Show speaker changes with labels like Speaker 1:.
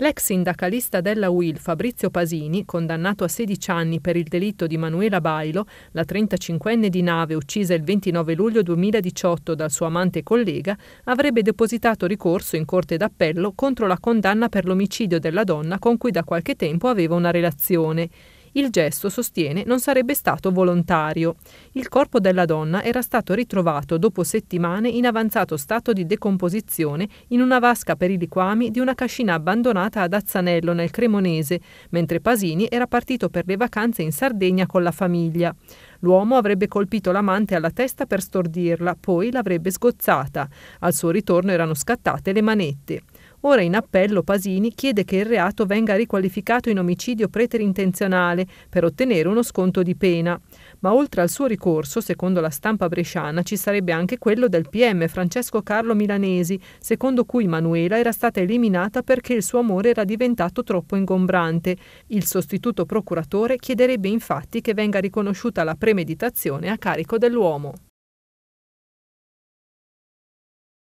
Speaker 1: L'ex sindacalista della UIL Fabrizio Pasini, condannato a 16 anni per il delitto di Manuela Bailo, la 35enne di nave uccisa il 29 luglio 2018 dal suo amante collega, avrebbe depositato ricorso in corte d'appello contro la condanna per l'omicidio della donna con cui da qualche tempo aveva una relazione. Il gesto, sostiene, non sarebbe stato volontario. Il corpo della donna era stato ritrovato dopo settimane in avanzato stato di decomposizione in una vasca per i liquami di una cascina abbandonata ad Azzanello nel Cremonese, mentre Pasini era partito per le vacanze in Sardegna con la famiglia. L'uomo avrebbe colpito l'amante alla testa per stordirla, poi l'avrebbe sgozzata. Al suo ritorno erano scattate le manette. Ora in appello Pasini chiede che il reato venga riqualificato in omicidio preterintenzionale per ottenere uno sconto di pena. Ma oltre al suo ricorso, secondo la stampa bresciana, ci sarebbe anche quello del PM Francesco Carlo Milanesi, secondo cui Manuela era stata eliminata perché il suo amore era diventato troppo ingombrante. Il sostituto procuratore chiederebbe infatti che venga riconosciuta la premeditazione a carico dell'uomo.